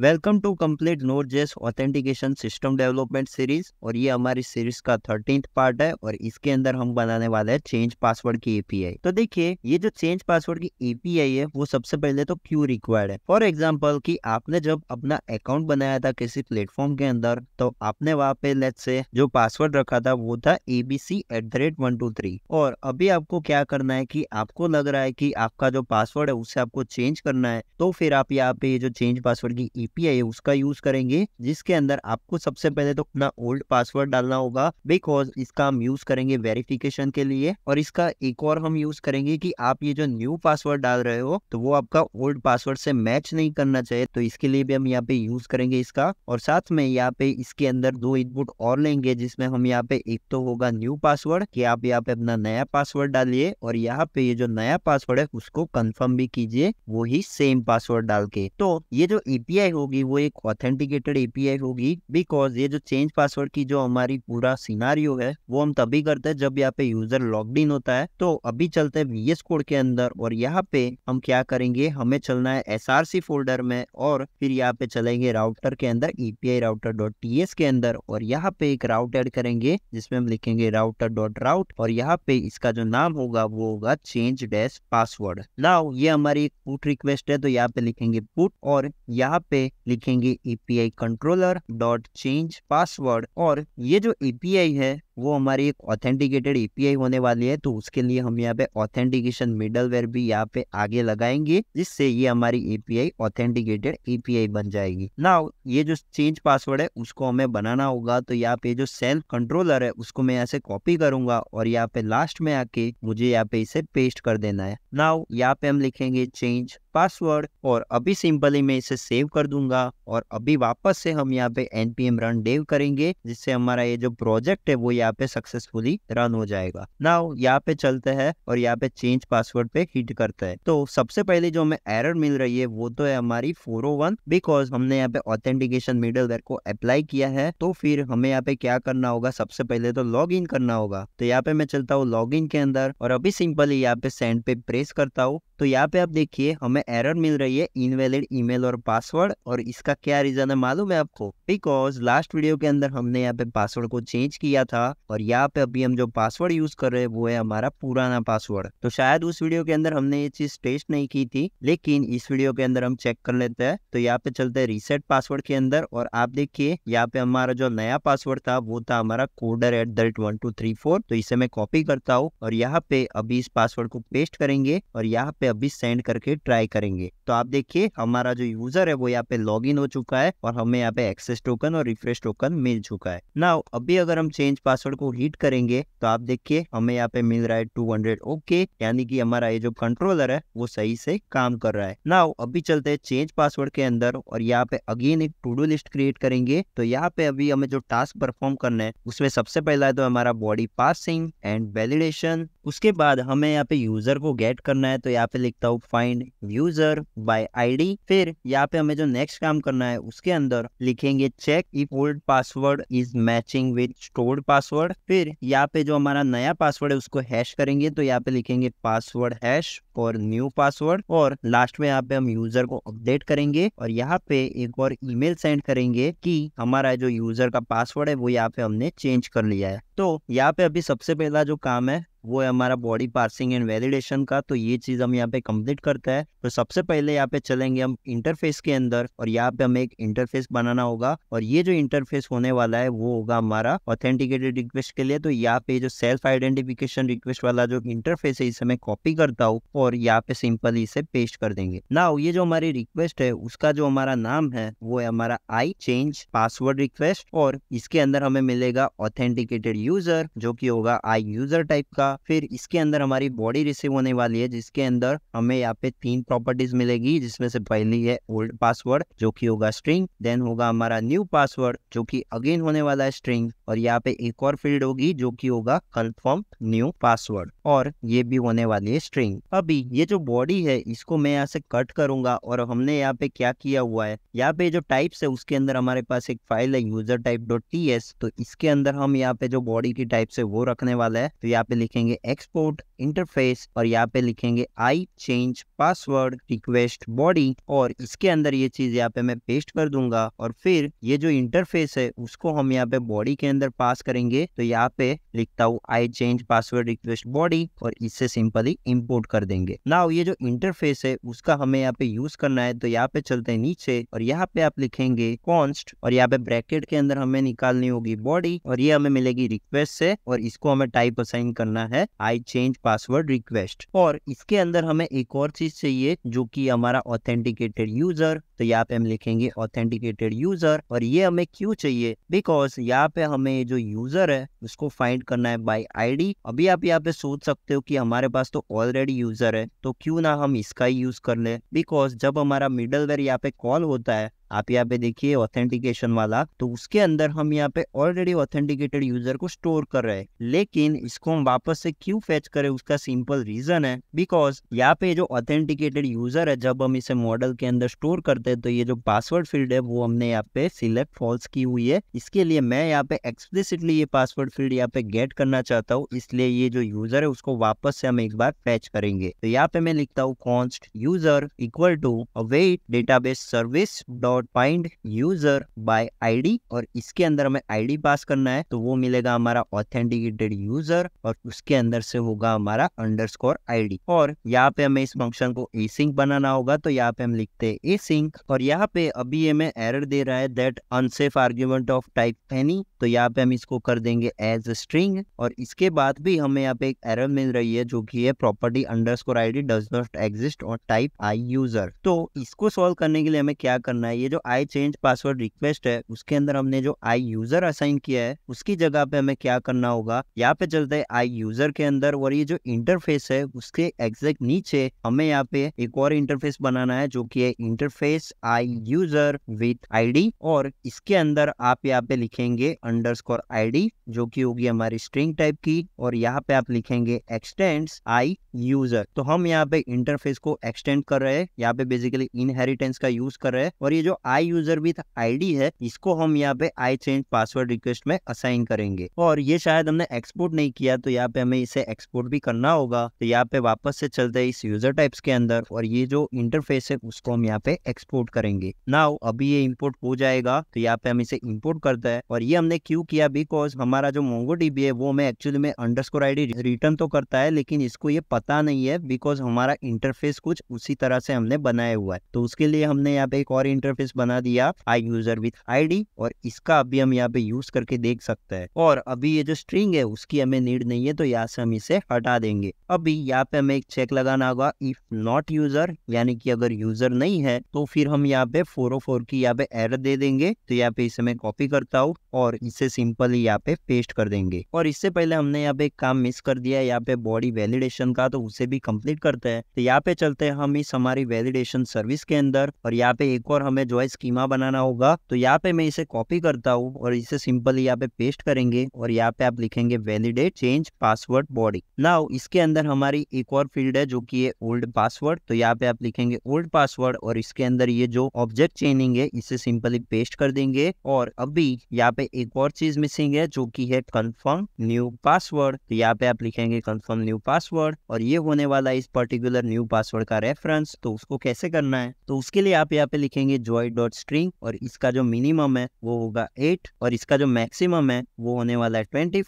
welcome to complete Node JS authentication system development series और ये हमारी सीरीज का थर्टींथ पार्ट है और इसके अंदर हम बनाने वाले हैं चेंज पासवर्ड की एपीआई तो देखिए ये जो चेंज पासवर्ड की एपीआई है वो सबसे पहले तो क्यों रिक्वायर्ड है फॉर एग्जाम्पल की आपने जब अपना अकाउंट बनाया था किसी प्लेटफॉर्म के अंदर तो आपने वहाँ पे लेट से जो पासवर्ड रखा था वो था ABC at the rate one two three और अभी आपको क्या करना है की आपको लग रहा है की आपका जो पासवर्ड है उसे आपको चेंज करना है तो फिर आप यहाँ पे जो चेंज पासवर्ड की आईपी है उसका यूज करेंगे जिसके अंदर आपको सबसे पहले तो अपना ओल्ड पासवर्ड डालना होगा बिकॉज इसका हम यूज करेंगे वेरिफिकेशन के लिए और इसका एक और हम यूज करेंगे कि आप ये जो न्यू पासवर्ड डाल रहे हो तो वो आपका ओल्ड पासवर्ड से मैच नहीं करना चाहिए तो इसके लिए भी हम यहाँ पे यूज करेंगे इसका और साथ में यहाँ पे इसके अंदर दो इनपुट और लेंगे जिसमें हम यहाँ पे एक तो होगा न्यू पासवर्ड कि आप यहाँ पे अपना नया पासवर्ड डालिए और यहाँ पे ये जो नया पासवर्ड है उसको कंफर्म भी कीजिए वो ही सेम पासवर्ड डाल के तो ये जो ईपीआई होगी वो एक ऑथेंटिकेटेड एपीआई होगी बिकॉज ये जो चेंज पासवर्ड की जो हमारी पूरा सीनारियो है वो हम तभी करते हैं जब यहाँ पे यूजर लॉग इन होता है तो अभी चलते हैं वीएस कोड के अंदर और यहाँ पे हम क्या करेंगे हमें चलना है एसआरसी फोल्डर में और फिर यहाँ पे चलेंगे राउटर के अंदर ईपीआई राउटर डॉट टी के अंदर और यहाँ पे एक राउट एड करेंगे जिसमें हम लिखेंगे राउटर डॉट राउट और यहाँ पे इसका जो नाम होगा वो होगा चेंज डैश पासवर्ड नाउ ये हमारी पुट रिक्वेस्ट है तो यहाँ पे लिखेंगे पुट और यहाँ पे में लिखेंगे I controller dot change password और ये जो पी e आई है वो हमारी एक ऑथेंटिकेटेड एपीआई होने वाली है तो उसके लिए हम यहाँ पे ऑथेंटिकेशन मिडलवेयर भी यहाँ पे आगे लगाएंगे जिससे ये हमारी एपीआई ऑथेंटिकेटेड एपीआई बन जाएगी ना ये जो चेंज पासवर्ड है उसको हमें बनाना होगा तो यहाँ पे जो सेल्फ कंट्रोलर है उसको मैं यहाँ से कॉपी करूंगा और यहाँ पे लास्ट में आके मुझे यहाँ पे इसे पेस्ट कर देना है नाउ यहाँ पे हम लिखेंगे चेंज पासवर्ड और अभी सिंपली मैं इसे सेव कर दूंगा और अभी वापस से हम यहाँ पे एनपीएम रन डेव करेंगे जिससे हमारा ये जो प्रोजेक्ट है वो यहाँ पे सक्सेसफुली रन हो जाएगा ना यहाँ पे चलते हैं और यहाँ पे चेंज पासवर्ड पे हिट करते हैं तो सबसे पहले जो हमें एरर मिल रही है वो तो है हमारी 401 बिकॉज हमने यहाँ पे ऑथेंटिकेशन मिडलवेयर को अप्लाई किया है तो फिर हमें यहाँ पे क्या करना होगा सबसे पहले तो लॉग इन करना होगा तो यहाँ पे मैं चलता हूँ लॉग इन के अंदर और अभी सिंपली यहाँ पे सेंड पे प्रेस करता हूँ तो यहाँ पे आप देखिए हमें एरर मिल रही है इनवैलिड ईमेल और पासवर्ड और इसका क्या रीजन है मालूम है आपको बिकॉज लास्ट वीडियो के अंदर हमने यहाँ पे पासवर्ड को चेंज किया था होगा और यहाँ पे अभी हम जो पासवर्ड यूज कर रहे हैं वो है हमारा पुराना पासवर्ड तो शायद उस वीडियो के अंदर हमने ये चीज टेस्ट नहीं की थी लेकिन इस वीडियो के अंदर हम चेक कर लेते हैं तो यहाँ पे चलते हैं रिसेट पासवर्ड के अंदर और आप देखिए यहाँ पे हमारा जो नया पासवर्ड था वो था हमारा coder at rate one two three four तो इसे मैं कॉपी करता हूँ और यहाँ पे अभी इस पासवर्ड को पेस्ट करेंगे और यहाँ पे अभी सेंड करके ट्राई करेंगे तो आप देखिए हमारा जो यूजर है वो यहाँ पे लॉग हो चुका है और हमें यहाँ पे एक्सेस टोकन और रिफ्रेश टोकन मिल चुका है ना अभी अगर हम चेंज पास पासवर्ड को हीट करेंगे तो आप देखिए हमें यहाँ पे मिल रहा है टू हंड्रेड ओके यानी कि हमारा ये जो कंट्रोलर है वो सही से काम कर रहा है ना अभी चलते हैं चेंज पासवर्ड के अंदर और यहाँ पे अगेन एक टू डू लिस्ट क्रिएट करेंगे तो यहाँ पे अभी हमें जो टास्क परफॉर्म करना है उसमें सबसे पहला है तो हमारा बॉडी पासिंग एंड वेलिडेशन उसके बाद हमें यहाँ पे यूजर को गेट करना है तो यहाँ पे लिखता हूँ फाइंड यूजर बाय आईडी फिर यहाँ पे हमें जो नेक्स्ट काम करना है उसके अंदर लिखेंगे check if old password is matching with stored password फिर यहाँ पे जो हमारा नया पासवर्ड है उसको हैश करेंगे तो यहाँ पे लिखेंगे पासवर्ड हैश और न्यू पासवर्ड और लास्ट में यहाँ पे हम यूजर को अपडेट करेंगे और यहाँ पे एक और ईमेल सेंड करेंगे कि हमारा जो यूजर का पासवर्ड है वो यहाँ पे हमने चेंज कर लिया है तो यहाँ पे अभी सबसे पहला जो काम है वो है हमारा बॉडी पार्सिंग एंड वैलिडेशन का तो ये चीज़ हम यहाँ पे कंप्लीट करते हैं तो सबसे पहले यहाँ पे चलेंगे हम इंटरफेस के अंदर और यहाँ पे हमें एक इंटरफेस बनाना होगा और ये जो इंटरफेस होने वाला है वो होगा हमारा ऑथेंटिकेटेड रिक्वेस्ट के लिए तो यहाँ पे जो सेल्फ आइडेंटिफिकेशन रिक्वेस्ट वाला जो इंटरफेस है इसे मैं कॉपी करता हूँ और यहाँ पे सिंपल इसे पेस्ट कर देंगे ना ये जो हमारी रिक्वेस्ट है उसका जो हमारा नाम है वो है हमारा आई चेंज पासवर्ड रिक्वेस्ट और इसके अंदर हमें मिलेगा ऑथेंटिकेटेड यूजर जो की होगा आई यूजर टाइप का होगा फिर इसके अंदर हमारी बॉडी रिसीव होने वाली है जिसके अंदर हमें यहाँ पे तीन प्रॉपर्टीज मिलेगी जिसमें से पहली है ओल्ड पासवर्ड जो की होगा स्ट्रिंग देन होगा हमारा न्यू पासवर्ड जो की अगेन होने वाला है स्ट्रिंग और यहाँ पे एक और फील्ड होगी जो कि होगा कंफर्म न्यू पासवर्ड और ये भी होने वाली है स्ट्रिंग अभी ये जो बॉडी है इसको मैं यहाँ से कट करूंगा और हमने यहाँ पे क्या किया हुआ है यहाँ पे जो टाइप्स है उसके अंदर हमारे पास एक फाइल है user type dot T S तो इसके अंदर हम यहाँ पे जो बॉडी की टाइप है वो रखने वाला है तो यहाँ पे लिखेंगे एक्सपोर्ट इंटरफेस और यहाँ पे लिखेंगे I change password request body और इसके अंदर ये चीज यहाँ पे मैं पेस्ट कर दूंगा और फिर ये जो इंटरफेस है उसको हम यहाँ पे बॉडी के अंदर अंदर पास करेंगे तो यहाँ पे लिखता हूँ I change password request body और इससे सिंपली इंपोर्ट कर देंगे ना ये जो इंटरफेस है उसका हमें यहाँ पे यूज करना है तो यहाँ पे चलते हैं नीचे और यहाँ पे आप लिखेंगे कॉन्स्ट और यहाँ पे ब्रैकेट के अंदर हमें निकालनी होगी बॉडी और ये हमें मिलेगी रिक्वेस्ट से और इसको हमें टाइप असाइन करना है आई चेंज पासवर्ड रिक्वेस्ट और इसके अंदर हमें एक और चीज चाहिए जो की हमारा ऑथेंटिकेटेड यूजर तो यहाँ पे हम लिखेंगे ऑथेंटिकेटेड यूजर और ये हमें क्यों चाहिए बिकॉज यहाँ पे हमें हमें जो यूजर है उसको फाइंड करना है बाय आईडी अभी आप यहाँ पे सोच सकते हो कि हमारे पास तो ऑलरेडी यूजर है तो क्यों ना हम इसका ही यूज कर ले बिकॉज जब हमारा मिडल वेर यहाँ पे कॉल होता है आप यहाँ पे देखिए ऑथेंटिकेशन वाला तो उसके अंदर हम यहाँ पे ऑलरेडी ऑथेंटिकेटेड यूजर को स्टोर कर रहे हैं लेकिन इसको हम वापस से क्यों फेच करें उसका सिंपल रीजन है बिकॉज यहाँ पे जो ऑथेंटिकेटेड यूजर है जब हम इसे मॉडल के अंदर स्टोर करते हैं तो ये जो पासवर्ड फील्ड है वो हमने यहाँ पे सिलेक्ट फॉल्स की हुई है इसके लिए मैं यहाँ पे एक्सप्लिसिटली ये पासवर्ड फील्ड यहाँ पे गेट करना चाहता हूँ इसलिए ये जो यूजर है उसको वापस से हम एक बार फैच करेंगे तो यहाँ पे मैं लिखता हूँ const user equal to await database service dot dot find user by ID और इसके अंदर हमें आईडी पास करना है तो वो मिलेगा हमारा ऑथेंटिकेटेड यूजर और उसके अंदर से होगा हमारा अंडरस्कोर आईडी और यहाँ पे हमें इस फंक्शन को एसिंक बनाना होगा तो यहाँ पे हम लिखते हैं एसिंक और यहाँ पे अभी हमें एरर दे रहा है that unsafe argument of type any तो यहाँ पे हम इसको कर देंगे एज स्ट्रिंग और इसके बाद भी हमें यहाँ पे एक एरर मिल रही है जो कि है property underscore I D does not exist और टाइप आई यूजर तो इसको सॉल्व करने के लिए हमें क्या करना है ये जो आई चेंज पासवर्ड रिक्वेस्ट है उसके अंदर हमने जो आई यूजर असाइन किया है उसकी जगह पे हमें क्या करना होगा यहाँ पे चलते हैं आई यूजर के अंदर और ये जो इंटरफेस है उसके एग्जैक्ट नीचे हमें यहाँ पे एक और इंटरफेस बनाना है जो की है interface I user with I और इसके अंदर आप यहाँ पे लिखेंगे अंडरस्कोर आईडी जो कि होगी हमारी स्ट्रिंग टाइप की और यहाँ पे आप लिखेंगे एक्सटेंड्स आई यूजर तो हम यहाँ पे इंटरफेस को एक्सटेंड कर रहे हैं यहाँ पे बेसिकली इनहेरिटेंस का यूज कर रहे हैं और ये जो आई यूजर विथ आईडी है इसको हम यहाँ पे आई चेंज पासवर्ड रिक्वेस्ट में असाइन करेंगे और ये शायद हमने एक्सपोर्ट नहीं किया तो यहाँ पे हमें इसे एक्सपोर्ट भी करना होगा तो यहाँ पे वापस से चलते हैं इस यूजर टाइप्स के अंदर और ये जो इंटरफेस है उसको हम यहाँ पे एक्सपोर्ट करेंगे नाउ अभी ये इम्पोर्ट हो जाएगा तो यहाँ पे हम इसे इम्पोर्ट करते हैं और ये हमने क्यों किया बिकॉज हमारा जो मोंगो डीबी है वो मैं एक्चुअली में अंडर स्कोर रिटर्न तो करता है लेकिन इसको ये पता नहीं है बिकॉज हमारा इंटरफेस कुछ उसी तरह से हमने बनाया हुआ है तो उसके लिए हमने यहाँ पे एक और इंटरफेस बना दिया आई यूजर विथ आई और इसका अभी हम यहाँ पे यूज करके देख सकते हैं और अभी ये जो स्ट्रिंग है उसकी हमें नीड नहीं है तो यहाँ से हम इसे हटा देंगे अभी यहाँ पे हमें एक चेक लगाना होगा इफ नॉट यूजर यानी कि अगर यूजर नहीं है तो फिर हम यहाँ पे फोर oh की यहाँ पे एर दे देंगे तो यहाँ पे इसे मैं कॉपी करता हूँ और इसे सिंपल यहाँ पे पेस्ट कर देंगे और इससे पहले हमने यहाँ पे एक काम मिस कर दिया यहाँ पे बॉडी वैलिडेशन का तो उसे भी कंप्लीट करते हैं तो यहाँ पे चलते हैं हम इस हमारी वैलिडेशन सर्विस के अंदर और यहाँ पे एक और हमें जो है स्कीमा बनाना होगा तो यहाँ पे मैं इसे कॉपी करता हूँ और इसे सिंपल यहाँ पे पेस्ट करेंगे और यहाँ पे आप लिखेंगे validate change password body now इसके अंदर हमारी एक और फील्ड है जो की है ओल्ड पासवर्ड तो यहाँ पे आप लिखेंगे ओल्ड पासवर्ड और इसके अंदर ये जो ऑब्जेक्ट चेनिंग है इसे सिंपली पेस्ट कर देंगे और अभी यहाँ पे एक और चीज मिसिंग है जो कि है कंफर्म न्यू पासवर्ड तो यहाँ पे आप लिखेंगे कंफर्म न्यू पासवर्ड और ये होने वाला इस पर्टिकुलर न्यू पासवर्ड का रेफरेंस तो उसको कैसे करना है तो उसके लिए आप यहाँ पे लिखेंगे जॉय डॉट स्ट्रिंग और इसका जो मिनिमम है वो होगा एट और इसका जो मैक्सिमम है वो होने वाला है ट्वेंटी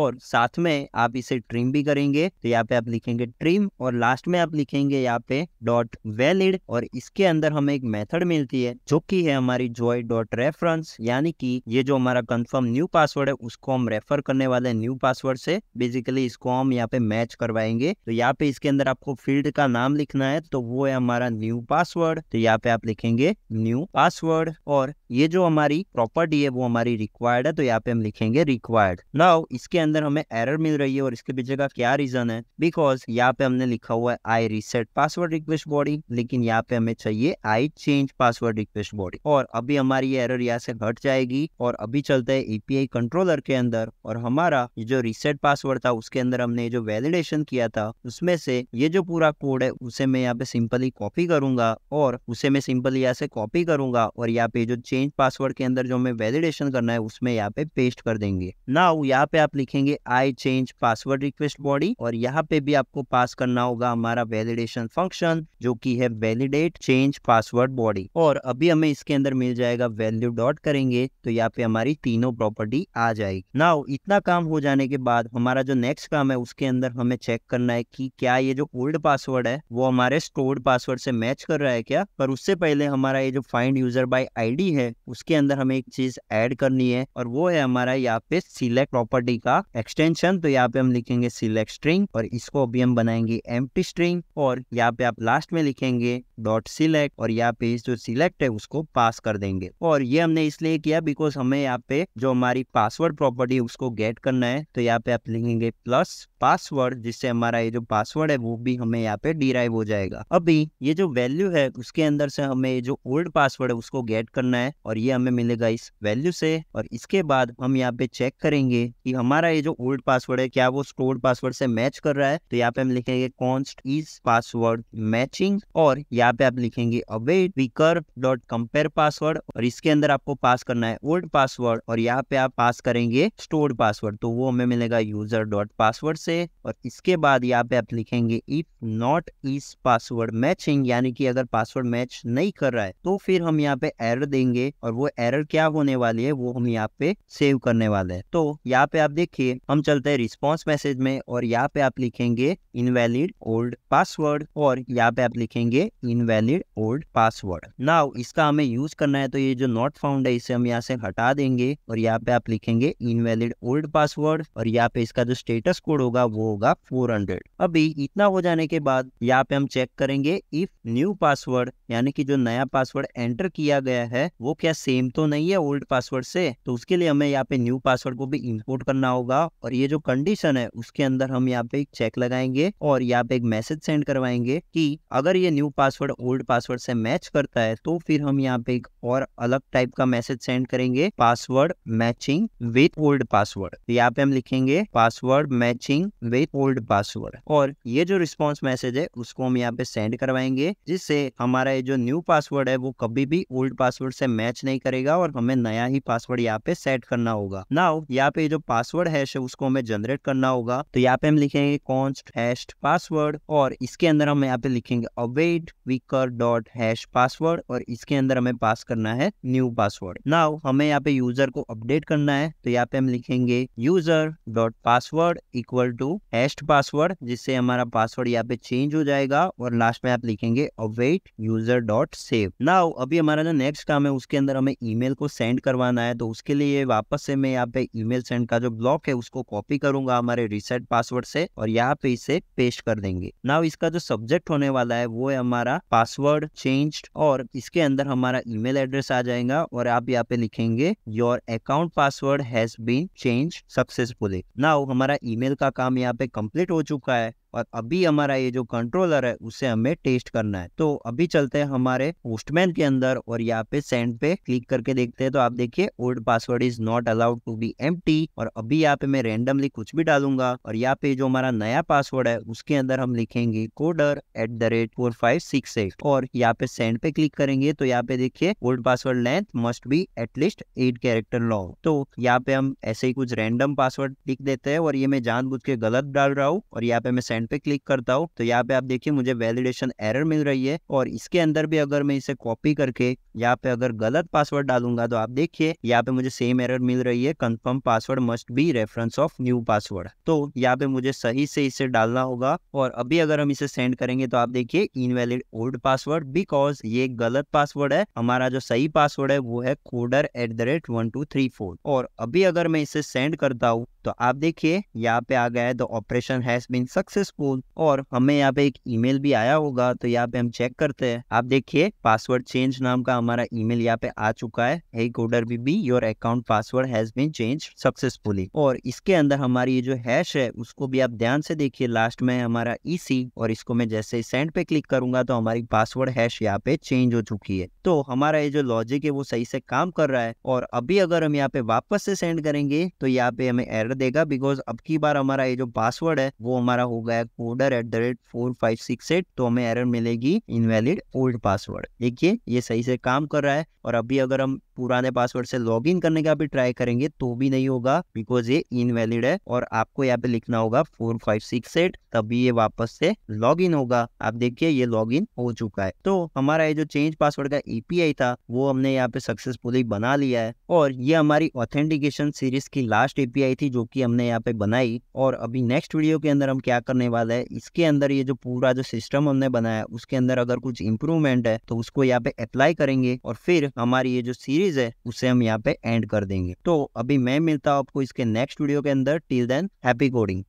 और साथ में आप इसे ट्रिम भी करेंगे तो यहाँ पे आप लिखेंगे ट्रिम और लास्ट में आप लिखेंगे यहाँ पे डॉट वेलिड और इसके अंदर हमें एक मेथड मिलती है जो की है हमारी जॉय डॉट रेफरेंस यानी कि ये जो हमारा कंफर्म कंफर्म न्यू पासवर्ड है उसको हम रेफर करने वाले न्यू पासवर्ड से बेसिकली इसको हम यहाँ पे मैच करवाएंगे तो यहाँ पे इसके अंदर आपको फील्ड का नाम लिखना है तो वो है हमारा न्यू पासवर्ड तो यहाँ पे आप लिखेंगे न्यू पासवर्ड और ये जो हमारी प्रॉपर्टी है वो हमारी रिक्वायर्ड है तो यहाँ पे हम लिखेंगे रिक्वायर्ड नाउ इसके अंदर हमें एरर मिल रही है और इसके पीछे का क्या रीजन है बिकॉज यहाँ पे हमने लिखा हुआ है I reset password request body लेकिन यहाँ पे हमें चाहिए I change password request body और अभी हमारी एरर यहाँ से घट जाएगी और अभी चलते है एपीआई कंट्रोलर के अंदर और हमारा ये जो रिसेट पासवर्ड था उसके अंदर हमने जो वैलिडेशन किया था उसमें से ये जो पूरा कोड है उसे मैं यहाँ पे सिंपली कॉपी करूंगा और उसे मैं सिंपली यहाँ से कॉपी करूंगा और यहाँ पे जो चेंज पासवर्ड के अंदर जो हमें वैलिडेशन करना है उसमें यहाँ पे पेस्ट कर देंगे नाउ यहाँ पे आप लिखेंगे I change password request body और यहाँ पे भी आपको पास करना होगा हमारा वैलिडेशन फंक्शन जो की है वैलिडेट चेंज पासवर्ड बॉडी और अभी हमें इसके अंदर मिल जाएगा वैल्यू डॉट करेंगे तो यहाँ पे हमारी तीनों तीनों प्रॉपर्टी आ जाएगी ना इतना काम हो जाने के बाद हमारा जो नेक्स्ट काम है उसके अंदर हमें चेक करना है कि क्या ये जो ओल्ड पासवर्ड है वो हमारे स्टोर्ड पासवर्ड से मैच कर रहा है क्या पर उससे पहले हमारा ये जो फाइंड यूजर बाय आईडी है उसके अंदर हमें एक चीज ऐड करनी है और वो है हमारा यहाँ पे सिलेक्ट प्रॉपर्टी का एक्सटेंशन तो यहाँ पे हम लिखेंगे सिलेक्ट स्ट्रिंग और इसको अभी हम बनाएंगे एम स्ट्रिंग और यहाँ पे आप लास्ट में लिखेंगे डॉट सिलेक्ट और यहाँ पे जो सिलेक्ट है उसको पास कर देंगे और ये हमने इसलिए किया बिकॉज हमें यहाँ पे जो हमारी पासवर्ड प्रॉपर्टी उसको गेट करना है तो यहाँ पे आप लिखेंगे प्लस पासवर्ड जिससे हमारा ये जो पासवर्ड है वो भी हमें यहाँ पे डिराइव हो जाएगा अभी ये जो वैल्यू है उसके अंदर से हमें ये जो ओल्ड पासवर्ड है उसको गेट करना है और ये हमें मिलेगा इस वैल्यू से और इसके बाद हम यहाँ पे चेक करेंगे कि हमारा ये जो ओल्ड पासवर्ड है क्या वो स्टोर्ड पासवर्ड से मैच कर रहा है तो यहाँ पे हम लिखेंगे कॉन्स्ट इज पासवर्ड मैचिंग और यहाँ पे आप लिखेंगे अवे वीकर डॉट कंपेयर पासवर्ड और इसके अंदर आपको पास करना है ओल्ड पासवर्ड और यहाँ पे आप पास करेंगे स्टोर्ड पासवर्ड तो वो हमें मिलेगा यूजर डॉट पासवर्ड से और इसके बाद यहाँ पे आप लिखेंगे if not is password matching यानी कि अगर पासवर्ड मैच नहीं कर रहा है तो फिर हम यहाँ पे एरर देंगे और वो एरर क्या होने वाली है वो हम यहाँ पे सेव करने वाले हैं तो यहाँ पे आप देखिए हम चलते हैं रिस्पॉन्स मैसेज में और यहाँ पे आप लिखेंगे इनवैलिड ओल्ड पासवर्ड और यहाँ पे आप लिखेंगे इनवैलिड ओल्ड पासवर्ड नाउ इसका हमें यूज करना है तो ये जो नॉट फाउंड है इसे हम यहाँ से हटा देंगे और और यहाँ पे आप लिखेंगे इनवैलिड ओल्ड पासवर्ड और यहाँ पे इसका जो स्टेटस कोड होगा वो होगा 400 अभी इतना हो जाने के बाद यहाँ पे हम चेक करेंगे इफ न्यू पासवर्ड यानी कि जो नया पासवर्ड एंटर किया गया है वो क्या सेम तो नहीं है ओल्ड पासवर्ड से तो उसके लिए हमें यहाँ पे न्यू पासवर्ड को भी इम्पोर्ट करना होगा और ये जो कंडीशन है उसके अंदर हम यहाँ पे एक चेक लगाएंगे और यहाँ पे एक मैसेज सेंड करवाएंगे की अगर ये न्यू पासवर्ड ओल्ड पासवर्ड से मैच करता है तो फिर हम यहाँ पे एक और अलग टाइप का मैसेज सेंड करेंगे password matching with old password तो यहाँ पे हम लिखेंगे password matching with old password और ये जो रिस्पॉन्स मैसेज है उसको हम यहाँ पे सेंड करवाएंगे जिससे हमारा ये जो न्यू पासवर्ड है वो कभी भी ओल्ड पासवर्ड से मैच नहीं करेगा और हमें नया ही पासवर्ड यहाँ पे सेट करना होगा नाउ यहाँ पे जो पासवर्ड हैश है उसको हमें जनरेट करना होगा तो यहाँ पे हम लिखेंगे कॉन्स्ट हैश पासवर्ड और इसके अंदर हम यहाँ पे लिखेंगे अवेट वीकर डॉट हैश पासवर्ड और इसके अंदर हमें पास करना है न्यू पासवर्ड नाउ हमें यहाँ पे यूजर को अपडेट करना है तो यहाँ पे हम लिखेंगे user dot password equal to hashed password जिससे हमारा पासवर्ड यहाँ पे चेंज हो जाएगा और लास्ट में आप लिखेंगे await user dot save now अभी हमारा जो नेक्स्ट काम है उसके अंदर हमें ईमेल को सेंड करवाना है तो उसके लिए वापस से मैं यहाँ पे ईमेल सेंड का जो ब्लॉक है उसको कॉपी करूंगा हमारे रिसेट पासवर्ड से और यहाँ पे इसे पेस्ट कर देंगे नाउ इसका जो सब्जेक्ट होने वाला है वो है हमारा पासवर्ड चेंज और इसके अंदर हमारा ईमेल एड्रेस आ जाएगा और आप यहाँ पे लिखेंगे योर एक account password has been change successfully now हमारा ईमेल का काम यहाँ पे कंप्लीट हो चुका है और अभी हमारा ये जो कंट्रोलर है उसे हमें टेस्ट करना है तो अभी चलते हैं हमारे पोस्टमैन के अंदर और यहाँ पे सेंड पे क्लिक करके देखते हैं तो आप देखिए old password is not allowed to be M और अभी यहाँ पे मैं रेंडमली कुछ भी डालूंगा और यहाँ पे जो हमारा नया पासवर्ड है उसके अंदर हम लिखेंगे coder at the rate four five six eight और यहाँ पे सेंड पे क्लिक करेंगे तो यहाँ पे देखिए old password length must be at least eight character long तो यहाँ पे हम ऐसे ही कुछ रेंडम पासवर्ड लिख देते हैं और ये मैं जान के गलत डाल रहा हूँ और यहाँ पे मैं सेंड पे क्लिक करता हूँ तो यहाँ पे आप देखिए मुझे वैलिडेशन एरर मिल रही है और इसके अंदर भी अगर मैं इसे कॉपी करके यहाँ पे अगर गलत पासवर्ड डालूंगा तो आप देखिए यहाँ पे मुझे सेम एरर मिल रही है confirm password must be reference of new password तो यहाँ पे मुझे सही से इसे डालना होगा और अभी अगर हम इसे सेंड करेंगे तो आप देखिए इनवैलिड ओल्ड पासवर्ड बिकॉज ये गलत पासवर्ड है हमारा जो सही पासवर्ड है वो है कोडर एट और अभी अगर मैं इसे सेंड करता हूँ तो आप देखिए यहाँ पे आ गया है the operation has been successful और हमें यहाँ पे एक ईमेल भी आया होगा तो यहाँ पे हम चेक करते हैं आप देखिए पासवर्ड चेंज नाम का हमारा ईमेल यहाँ पे आ चुका है hey coder BB your account password has been change successfully और इसके अंदर हमारी ये जो हैश है उसको भी आप ध्यान से देखिए लास्ट में हमारा ई e और इसको मैं जैसे सेंड पे क्लिक करूंगा तो हमारी पासवर्ड हैश यहाँ पे चेंज हो चुकी है तो हमारा ये जो लॉजिक है वो सही से काम कर रहा है और अभी अगर हम यहाँ पे वापस से सेंड करेंगे तो यहाँ पे हमें एरर देगा बिकॉज अब की बार हमारा ये जो पासवर्ड है वो हमारा होगा है coder at the rate four five six eight तो हमें एरर मिलेगी इनवैलिड ओल्ड पासवर्ड देखिए ये सही से काम कर रहा है और अभी अगर हम पुराने पासवर्ड से लॉग इन करने का भी ट्राई करेंगे तो भी नहीं होगा बिकॉज ये इनवैलिड है और आपको यहाँ पे लिखना होगा फोर फाइव सिक्स एट तभी ये वापस से लॉग इन होगा आप देखिए ये लॉग इन हो चुका है तो हमारा ये जो चेंज पासवर्ड का एपीआई था वो हमने यहाँ पे सक्सेसफुली बना लिया है और ये हमारी ऑथेंटिकेशन सीरीज की लास्ट एपीआई थी जो की हमने यहाँ पे बनाई और अभी नेक्स्ट वीडियो के अंदर हम क्या करने वाला है इसके अंदर ये जो पूरा जो सिस्टम हमने बनाया उसके अंदर अगर कुछ इम्प्रूवमेंट है तो उसको यहाँ पे अप्लाई करेंगे और फिर हमारी ये जो सीरीज सीरीज है उसे हम यहाँ पे एंड कर देंगे तो अभी मैं मिलता हूँ आपको इसके नेक्स्ट वीडियो के अंदर टिल देन हैप्पी कोडिंग